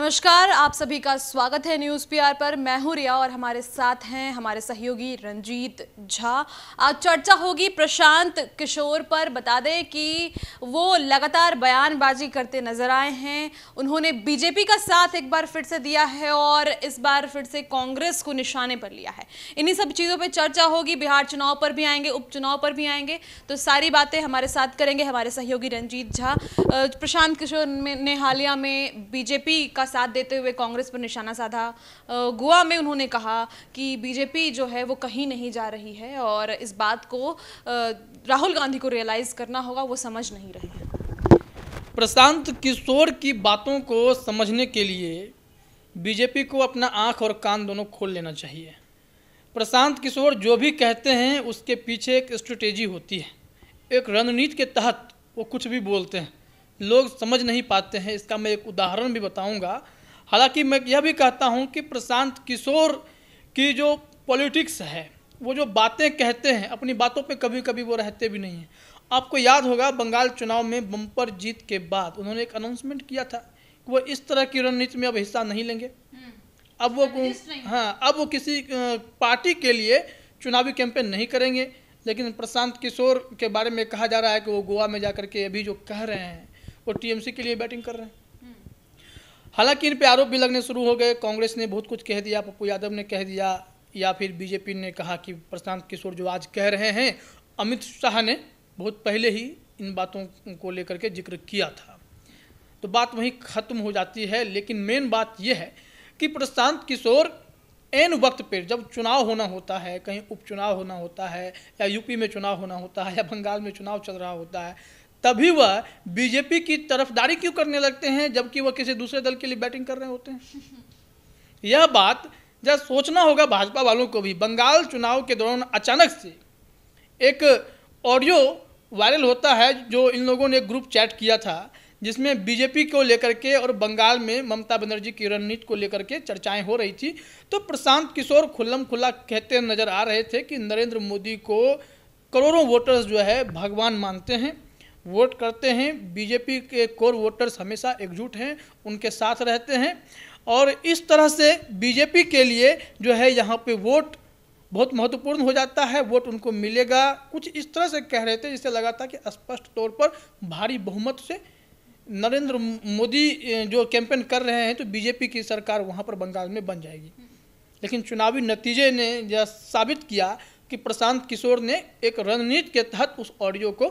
नमस्कार आप सभी का स्वागत है न्यूज़ पीआर पर मैं हूं रिया और हमारे साथ हैं हमारे सहयोगी रंजीत झा आज चर्चा होगी प्रशांत किशोर पर बता दें कि वो लगातार बयानबाजी करते नजर आए हैं उन्होंने बीजेपी का साथ एक बार फिर से दिया है और इस बार फिर से कांग्रेस को निशाने पर लिया है इन्हीं सब चीज़ों पर चर्चा होगी बिहार चुनाव पर भी आएंगे उपचुनाव पर भी आएंगे तो सारी बातें हमारे साथ करेंगे हमारे सहयोगी रंजीत झा प्रशांत किशोर ने हालिया में बीजेपी का साथ देते हुए कांग्रेस पर निशाना साधा गोवा में उन्होंने कहा कि बीजेपी जो है वो कहीं नहीं जा रही है और इस बात को राहुल गांधी को रियलाइज़ करना होगा वो समझ नहीं रहे हैं प्रशांत किशोर की बातों को समझने के लिए बीजेपी को अपना आँख और कान दोनों खोल लेना चाहिए प्रशांत किशोर जो भी कहते हैं उसके पीछे एक स्ट्रेटेजी होती है एक रणनीति के तहत वो कुछ भी बोलते हैं लोग समझ नहीं पाते हैं इसका मैं एक उदाहरण भी बताऊंगा हालांकि मैं यह भी कहता हूं कि प्रशांत किशोर की जो पॉलिटिक्स है वो जो बातें कहते हैं अपनी बातों पे कभी कभी वो रहते भी नहीं हैं आपको याद होगा बंगाल चुनाव में बम्पर जीत के बाद उन्होंने एक अनाउंसमेंट किया था कि वो इस तरह की रणनीति में अब हिस्सा नहीं लेंगे हम्म। अब वो हाँ अब वो किसी पार्टी के लिए चुनावी कैंपेन नहीं करेंगे लेकिन प्रशांत किशोर के बारे में कहा जा रहा है कि वो गोवा में जा के अभी जो कह रहे हैं और टीएमसी के लिए बैटिंग कर रहे हैं हालांकि इन पे आरोप भी लगने शुरू हो गए कांग्रेस ने बहुत कुछ कह दिया पप्पू यादव ने कह दिया या फिर बीजेपी ने कहा कि प्रशांत किशोर जो आज कह रहे हैं अमित शाह ने बहुत पहले ही इन बातों को लेकर के जिक्र किया था तो बात वहीं ख़त्म हो जाती है लेकिन मेन बात यह है कि प्रशांत किशोर एन वक्त पर जब चुनाव होना होता है कहीं उपचुनाव होना होता है या यूपी में चुनाव होना होता है या बंगाल में चुनाव चल रहा होता है तभी वह बीजेपी की तरफदारी क्यों करने लगते हैं जबकि वह किसी दूसरे दल के लिए बैटिंग कर रहे होते हैं यह बात जब सोचना होगा भाजपा वालों को भी बंगाल चुनाव के दौरान अचानक से एक ऑडियो वायरल होता है जो इन लोगों ने ग्रुप चैट किया था जिसमें बीजेपी को लेकर के और बंगाल में ममता बनर्जी की रणनीति को लेकर के चर्चाएं हो रही थी तो प्रशांत किशोर खुल्लम खुल्ला कहते नजर आ रहे थे कि नरेंद्र मोदी को करोड़ों वोटर्स जो है भगवान मानते हैं वोट करते हैं बीजेपी के कोर वोटर्स हमेशा एकजुट हैं उनके साथ रहते हैं और इस तरह से बीजेपी के लिए जो है यहाँ पे वोट बहुत महत्वपूर्ण हो जाता है वोट उनको मिलेगा कुछ इस तरह से कह रहे थे जिससे लगा था कि स्पष्ट तौर पर भारी बहुमत से नरेंद्र मोदी जो कैंपेन कर रहे हैं तो बीजेपी की सरकार वहाँ पर बंगाल में बन जाएगी लेकिन चुनावी नतीजे ने यह साबित किया कि प्रशांत किशोर ने एक रणनीति के तहत उस ऑडियो को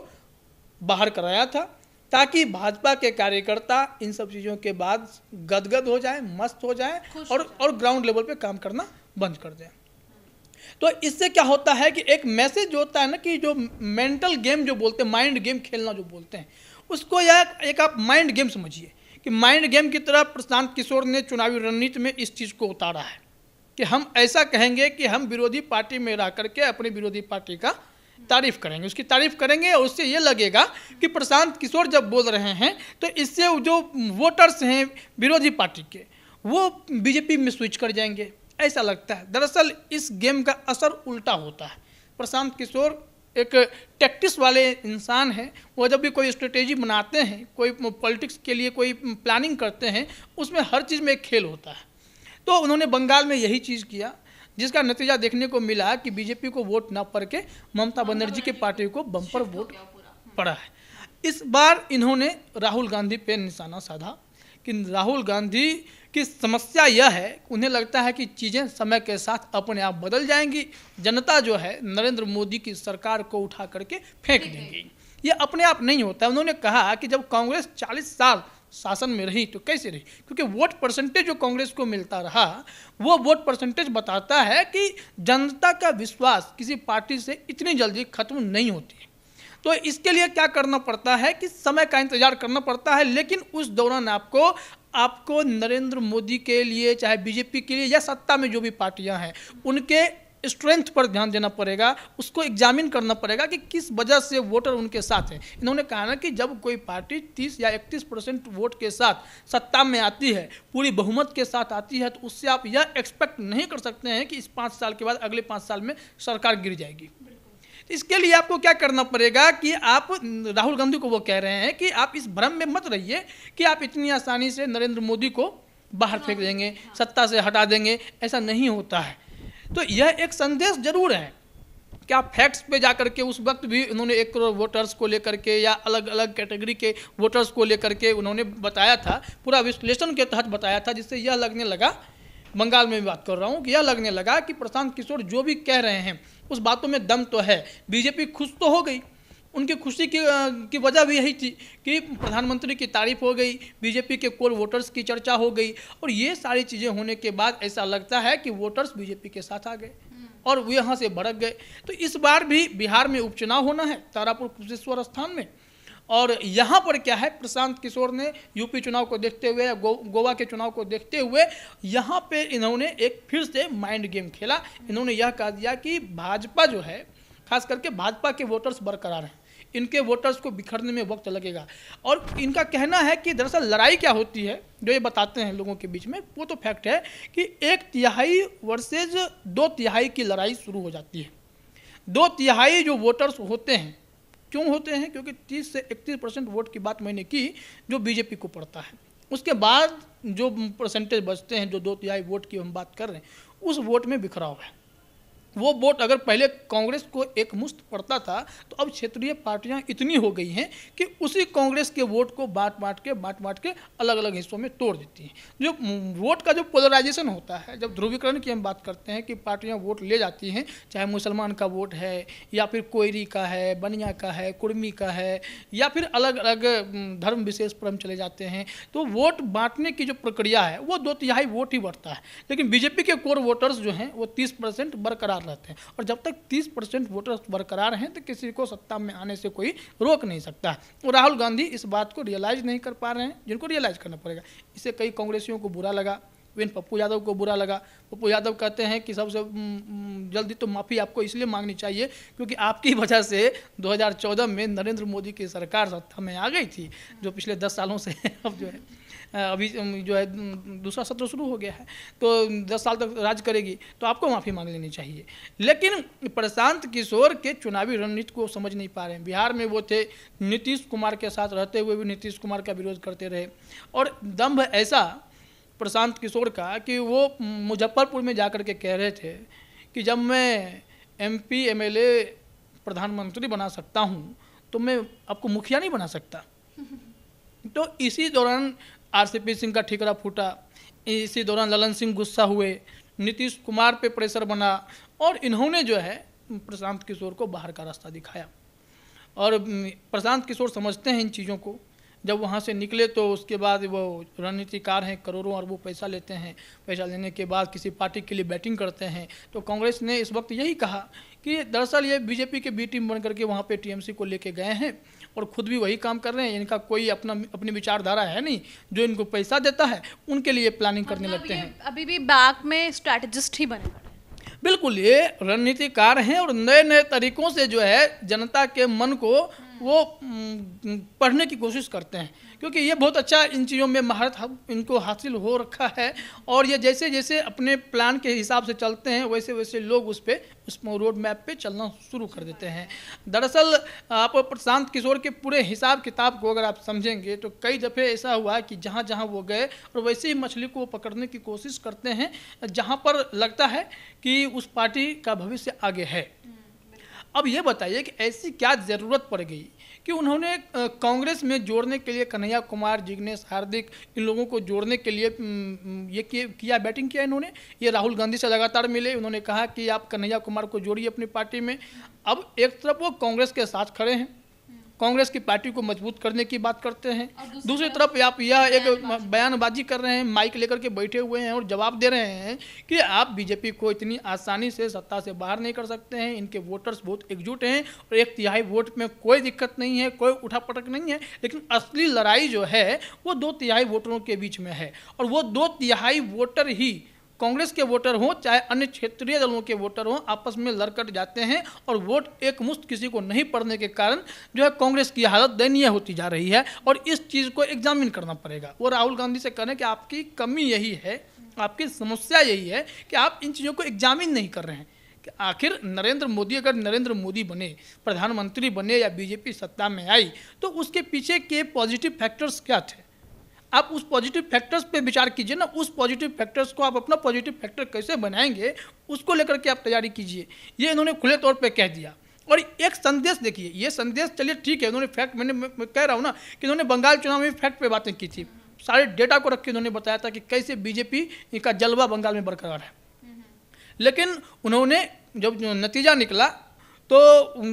बाहर कराया था ताकि भाजपा के कार्यकर्ता इन सब चीज़ों के बाद गदगद हो जाए मस्त हो जाए और और ग्राउंड लेवल पे काम करना बंद कर दें तो इससे क्या होता है कि एक मैसेज होता है ना कि जो मेंटल गेम जो बोलते हैं माइंड गेम खेलना जो बोलते हैं उसको या एक आप माइंड गेम समझिए कि माइंड गेम की तरह प्रशांत किशोर ने चुनावी रणनीति में इस चीज़ को उतारा है कि हम ऐसा कहेंगे कि हम विरोधी पार्टी में रह करके अपनी विरोधी पार्टी का तारीफ़ करेंगे उसकी तारीफ़ करेंगे और उससे ये लगेगा कि प्रशांत किशोर जब बोल रहे हैं तो इससे जो वोटर्स हैं विरोधी पार्टी के वो बीजेपी में स्विच कर जाएंगे ऐसा लगता है दरअसल इस गेम का असर उल्टा होता है प्रशांत किशोर एक टैक्टिस वाले इंसान हैं वो जब भी कोई स्ट्रेटेजी बनाते हैं कोई पॉलिटिक्स के लिए कोई प्लानिंग करते हैं उसमें हर चीज़ में एक खेल होता है तो उन्होंने बंगाल में यही चीज़ किया जिसका नतीजा देखने को मिला कि बीजेपी को वोट ना पड़ के ममता बनर्जी की पार्टी को बम्पर वोट हम्म। पड़ा है इस बार इन्होंने राहुल गांधी पे निशाना साधा कि राहुल गांधी की समस्या यह है उन्हें लगता है कि चीज़ें समय के साथ अपने आप बदल जाएंगी जनता जो है नरेंद्र मोदी की सरकार को उठा करके फेंक देंगी ये अपने आप नहीं होता उन्होंने कहा कि जब कांग्रेस 40 साल शासन में रही तो कैसे रही क्योंकि वोट परसेंटेज जो कांग्रेस को मिलता रहा वो वोट परसेंटेज बताता है कि जनता का विश्वास किसी पार्टी से इतनी जल्दी खत्म नहीं होती तो इसके लिए क्या करना पड़ता है कि समय का इंतजार करना पड़ता है लेकिन उस दौरान आपको आपको नरेंद्र मोदी के लिए चाहे बीजेपी के लिए या सत्ता में जो भी पार्टियां हैं उनके स्ट्रेंथ पर ध्यान देना पड़ेगा उसको एग्जामिन करना पड़ेगा कि किस वजह से वोटर उनके साथ हैं इन्होंने कहा ना कि जब कोई पार्टी 30 या 31 परसेंट वोट के साथ सत्ता में आती है पूरी बहुमत के साथ आती है तो उससे आप यह एक्सपेक्ट नहीं कर सकते हैं कि इस पाँच साल के बाद अगले पाँच साल में सरकार गिर जाएगी तो इसके लिए आपको क्या करना पड़ेगा कि आप राहुल गांधी को वो कह रहे हैं कि आप इस भ्रम में मत रहिए कि आप इतनी आसानी से नरेंद्र मोदी को बाहर फेंक देंगे सत्ता से हटा देंगे ऐसा नहीं होता है तो यह एक संदेश जरूर है क्या फैक्ट्स पे जा करके उस वक्त भी उन्होंने एक करोड़ वोटर्स को लेकर के या अलग अलग कैटेगरी के वोटर्स को लेकर के उन्होंने बताया था पूरा विश्लेषण के तहत बताया था जिससे यह लगने लगा बंगाल में भी बात कर रहा हूँ कि यह लगने लगा कि प्रशांत किशोर जो भी कह रहे हैं उस बातों में दम तो है बीजेपी खुश तो हो गई उनकी खुशी की की वजह भी यही थी कि प्रधानमंत्री की तारीफ हो गई बीजेपी के कोर वोटर्स की चर्चा हो गई और ये सारी चीज़ें होने के बाद ऐसा लगता है कि वोटर्स बीजेपी के साथ आ गए हम्म। और वो यहाँ से भड़क गए तो इस बार भी बिहार में उपचुनाव होना है तारापुर कुशेश्वर स्थान में और यहाँ पर क्या है प्रशांत किशोर ने यूपी चुनाव को देखते हुए गो, गोवा के चुनाव को देखते हुए यहाँ पे इन्होंने एक फिर से माइंड गेम खेला इन्होंने यह कहा दिया कि भाजपा जो है खास करके भाजपा के वोटर्स बरकरार हैं इनके वोटर्स को बिखरने में वक्त लगेगा और इनका कहना है कि दरअसल लड़ाई क्या होती है जो ये बताते हैं लोगों के बीच में वो तो फैक्ट है कि एक तिहाई वर्सेज दो तिहाई की लड़ाई शुरू हो जाती है दो तिहाई जो वोटर्स होते हैं क्यों होते हैं क्योंकि 30 से 31 परसेंट वोट की बात मैंने की जो बीजेपी को पड़ता है उसके बाद जो परसेंटेज बचते हैं जो दो तिहाई वोट की हम बात कर रहे हैं उस वोट में बिखराव है वो वोट अगर पहले कांग्रेस को एक मुश्त पड़ता था तो अब क्षेत्रीय पार्टियां इतनी हो गई हैं कि उसी कांग्रेस के वोट को बांट बांट के बांट बांट के अलग अलग हिस्सों में तोड़ देती हैं जो वोट का जो पोलराइजेशन होता है जब ध्रुवीकरण की हम बात करते हैं कि पार्टियाँ वोट ले जाती हैं चाहे मुसलमान का वोट है या फिर कोयरी का है बनिया का है कुर्मी का है या फिर अलग अलग धर्म विशेष पर हम चले जाते हैं तो वोट बांटने की जो प्रक्रिया है वो दो तिहाई वोट ही बढ़ता है लेकिन बीजेपी के कोर वोटर्स जो हैं वो तीस परसेंट बरकरार रहते हैं और जब तक तीस परसेंट वोटर्स बरकरार हैं तो किसी को सत्ता में आने से कोई रोक नहीं सकता और राहुल गांधी इस बात को रियलाइज़ नहीं कर पा रहे हैं जिनको रियलाइज़ करना पड़ेगा इसे कई कांग्रेसियों को बुरा लगा इवन पप्पू यादव को बुरा लगा पप्पू यादव कहते हैं कि सबसे जल्दी तो माफ़ी आपको इसलिए मांगनी चाहिए क्योंकि आपकी वजह से 2014 में नरेंद्र मोदी की सरकार सत्ता में आ गई थी जो पिछले दस सालों से अब जो है अभी जो है दूसरा सत्र शुरू हो गया है तो दस साल तक राज करेगी तो आपको माफ़ी मांग लेनी चाहिए लेकिन प्रशांत किशोर के चुनावी रणनीति को समझ नहीं पा रहे हैं बिहार में वो थे नीतीश कुमार के साथ रहते हुए भी नीतीश कुमार का विरोध करते रहे और दम्भ ऐसा प्रशांत किशोर का कि वो मुजफ्फरपुर में जाकर के कह रहे थे कि जब मैं एमपी एमएलए प्रधानमंत्री बना सकता हूँ तो मैं आपको मुखिया नहीं बना सकता तो इसी दौरान आरसीपी सिंह का ठिकरा फूटा इसी दौरान ललन सिंह गुस्सा हुए नीतीश कुमार पे प्रेशर बना और इन्होंने जो है प्रशांत किशोर को बाहर का रास्ता दिखाया और प्रशांत किशोर समझते हैं इन चीज़ों को जब वहाँ से निकले तो उसके बाद वो रणनीतिकार हैं करोड़ों अरबों पैसा लेते हैं पैसा लेने के बाद किसी पार्टी के लिए बैटिंग करते हैं तो कांग्रेस ने इस वक्त यही कहा कि दरअसल ये बीजेपी के बी टीम बन करके वहाँ पे टीएमसी को लेके गए हैं और खुद भी वही काम कर रहे हैं इनका कोई अपना अपनी विचारधारा है नहीं जो इनको पैसा देता है उनके लिए प्लानिंग हाँ, करने तो लगते हैं अभी भी बाग में स्ट्रैटेजिस्ट ही बने बिल्कुल ये रणनीतिकार हैं और नए नए तरीकों से जो है जनता के मन को वो हम्म, पढ़ने की कोशिश करते हैं क्योंकि ये बहुत अच्छा इन चीज़ों में महारत इनको हासिल हो रखा है और ये जैसे जैसे अपने प्लान के हिसाब से चलते हैं वैसे वैसे लोग उस पर उस रोड मैप पे चलना शुरू कर देते हैं दरअसल आप प्रशांत किशोर के पूरे हिसाब किताब को अगर आप समझेंगे तो कई दफ़े ऐसा हुआ कि जहाँ जहाँ वो गए और वैसे ही मछली को पकड़ने की कोशिश करते हैं जहाँ पर लगता है कि उस पार्टी का भविष्य आगे है अब ये बताइए कि ऐसी क्या ज़रूरत पड़ गई कि उन्होंने कांग्रेस में जोड़ने के लिए कन्हैया कुमार जिग्नेश हार्दिक इन लोगों को जोड़ने के लिए ये किया बैटिंग किया इन्होंने ये राहुल गांधी से लगातार मिले उन्होंने कहा कि आप कन्हैया कुमार को जोड़िए अपनी पार्टी में अब एक तरफ वो कांग्रेस के साथ खड़े हैं कांग्रेस की पार्टी को मजबूत करने की बात करते हैं दूसरी तरफ आप यह एक बयानबाजी कर रहे हैं माइक लेकर के बैठे हुए हैं और जवाब दे रहे हैं कि आप बीजेपी को इतनी आसानी से सत्ता से बाहर नहीं कर सकते हैं इनके वोटर्स बहुत एकजुट हैं और एक तिहाई वोट में कोई दिक्कत नहीं है कोई उठा पटक नहीं है लेकिन असली लड़ाई जो है वो दो तिहाई वोटरों के बीच में है और वो दो तिहाई वोटर ही कांग्रेस के वोटर हों चाहे अन्य क्षेत्रीय दलों के वोटर हों आपस में लड़कट जाते हैं और वोट एक मुश्त किसी को नहीं पड़ने के कारण जो है कांग्रेस की हालत दयनीय होती जा रही है और इस चीज़ को एग्जामिन करना पड़ेगा वो राहुल गांधी से कहें कि आपकी कमी यही है आपकी समस्या यही है कि आप इन चीज़ों को एग्जामिन नहीं कर रहे हैं कि आखिर नरेंद्र मोदी अगर नरेंद्र मोदी बने प्रधानमंत्री बने या बीजेपी सत्ता में आई तो उसके पीछे के पॉजिटिव फैक्टर्स क्या थे आप उस पॉजिटिव फैक्टर्स पे विचार कीजिए ना उस पॉजिटिव फैक्टर्स को आप अपना पॉजिटिव फैक्टर कैसे बनाएंगे उसको लेकर के आप तैयारी कीजिए ये इन्होंने खुले तौर पे कह दिया और एक संदेश देखिए ये संदेश चलिए ठीक है उन्होंने फैक्ट मैंने मैं कह रहा हूँ ना कि उन्होंने बंगाल चुनाव में फैक्ट पे बातें की थी सारे डेटा को रख के उन्होंने बताया था कि कैसे बीजेपी का जलवा बंगाल में बरकरार है हम्म। लेकिन उन्होंने जब नतीजा निकला तो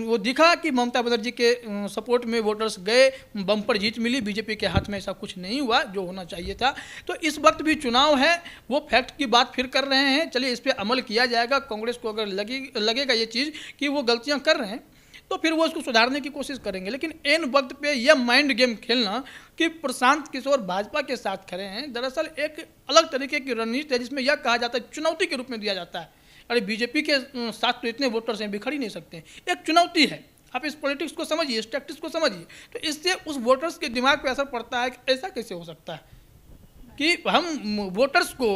वो दिखा कि ममता बनर्जी के सपोर्ट में वोटर्स गए बम्पर जीत मिली बीजेपी के हाथ में ऐसा कुछ नहीं हुआ जो होना चाहिए था तो इस वक्त भी चुनाव है वो फैक्ट की बात फिर कर रहे हैं चलिए इस पर अमल किया जाएगा कांग्रेस को अगर लगी लगेगा ये चीज़ कि वो गलतियाँ कर रहे हैं तो फिर वो उसको सुधारने की कोशिश करेंगे लेकिन इन वक्त पे यह माइंड गेम खेलना कि प्रशांत किशोर भाजपा के साथ खड़े हैं दरअसल एक अलग तरीके की रणनीति है जिसमें यह कहा जाता है चुनौती के रूप में दिया जाता है अरे बीजेपी के साथ तो इतने वोटर्स हैं बिखर ही नहीं सकते एक चुनौती है आप इस पॉलिटिक्स को समझिए इस टैक्टिक्स को समझिए तो इससे उस वोटर्स के दिमाग पर असर पड़ता है कि ऐसा कैसे हो सकता है कि हम वोटर्स को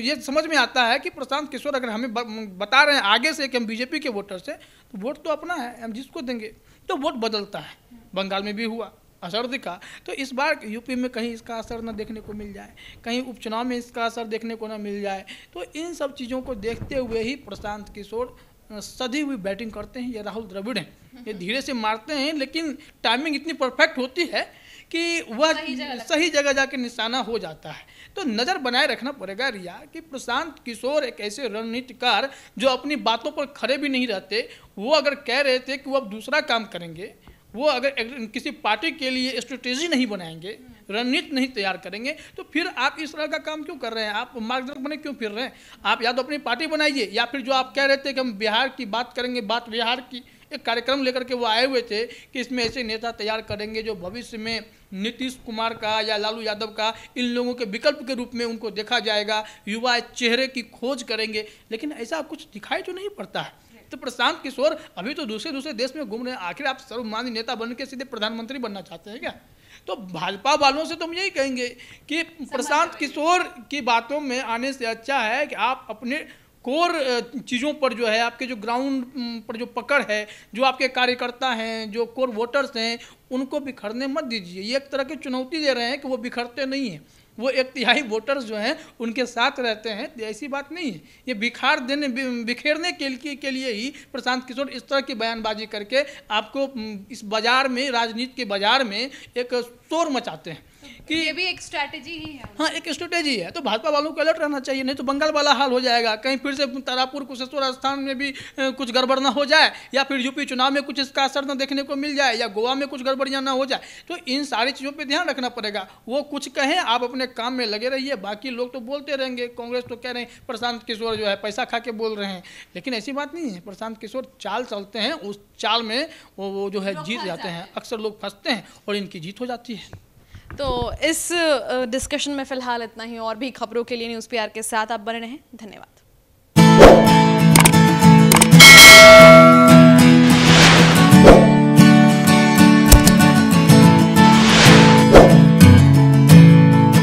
ये समझ में आता है कि प्रशांत किशोर अगर हमें बता रहे हैं आगे से कि हम बीजेपी के वोटर्स हैं तो वोट तो अपना है हम जिसको देंगे तो वोट बदलता है बंगाल में भी हुआ असर दिखा तो इस बार यूपी में कहीं इसका असर ना देखने को मिल जाए कहीं उपचुनाव में इसका असर देखने को ना मिल जाए तो इन सब चीज़ों को देखते हुए ही प्रशांत किशोर सदी हुई बैटिंग करते हैं ये राहुल द्रविड़ हैं ये हम्म। धीरे से मारते हैं लेकिन टाइमिंग इतनी परफेक्ट होती है कि वह सही जगह जाके निशाना हो जाता है तो नज़र बनाए रखना पड़ेगा रिया कि प्रशांत किशोर एक ऐसे रणनीतिकार जो अपनी बातों पर खड़े भी नहीं रहते वो अगर कह रहे थे कि वो अब दूसरा काम करेंगे वो अगर किसी पार्टी के लिए स्ट्रेटेजी नहीं बनाएंगे रणनीति नहीं तैयार करेंगे तो फिर आप इस तरह का काम क्यों कर रहे हैं आप मार्गदर्शक बने क्यों फिर रहे हैं आप या तो अपनी पार्टी बनाइए या फिर जो आप कह रहे थे कि हम बिहार की बात करेंगे बात बिहार की एक कार्यक्रम लेकर के वो आए हुए थे कि इसमें ऐसे नेता तैयार करेंगे जो भविष्य में नीतीश कुमार का या लालू यादव का इन लोगों के विकल्प के रूप में उनको देखा जाएगा युवा चेहरे की खोज करेंगे लेकिन ऐसा कुछ दिखाई तो नहीं पड़ता है तो प्रशांत किशोर अभी तो दूसरे दूसरे देश में घूम रहे हैं आखिर आप सर्वमान्य नेता बन के सीधे प्रधानमंत्री बनना चाहते हैं क्या तो भाजपा वालों से तो हम यही कहेंगे कि प्रशांत किशोर की बातों में आने से अच्छा है कि आप अपने कोर चीज़ों पर जो है आपके जो ग्राउंड पर जो पकड़ है जो आपके कार्यकर्ता हैं जो कोर वोटर्स हैं उनको बिखरने मत दीजिए ये एक तरह की चुनौती दे रहे हैं कि वो बिखरते नहीं हैं वो एक तिहाई वोटर्स जो हैं उनके साथ रहते हैं तो ऐसी बात नहीं है ये बिखार देने बिखेरने के लिए के लिए ही प्रशांत किशोर इस तरह की बयानबाजी करके आपको इस बाज़ार में राजनीति के बाज़ार में एक शोर मचाते हैं कि ये भी एक स्ट्रैटेजी ही है हाँ एक स्ट्रैटेजी है तो भाजपा वालों को अलर्ट रहना चाहिए नहीं तो बंगाल वाला हाल हो जाएगा कहीं फिर से तारापुर कुशेश्वर स्थान में भी कुछ गड़बड़ ना हो जाए या फिर यूपी चुनाव में कुछ इसका असर ना देखने को मिल जाए या गोवा में कुछ गड़बड़ियाँ ना हो जाए तो इन सारी चीज़ों पर ध्यान रखना पड़ेगा वो कुछ कहें आप अपने काम में लगे रहिए बाकी लोग तो बोलते रहेंगे कांग्रेस तो कह रहे हैं प्रशांत किशोर जो है पैसा खा के बोल रहे हैं लेकिन ऐसी बात नहीं है प्रशांत किशोर चाल चलते हैं उस चाल में वो वो जो है जीत जाते हैं अक्सर लोग फंसते हैं और इनकी जीत हो जाती है तो इस डिस्कशन में फिलहाल इतना ही और भी खबरों के लिए न्यूज़ पी के साथ आप बने रहें धन्यवाद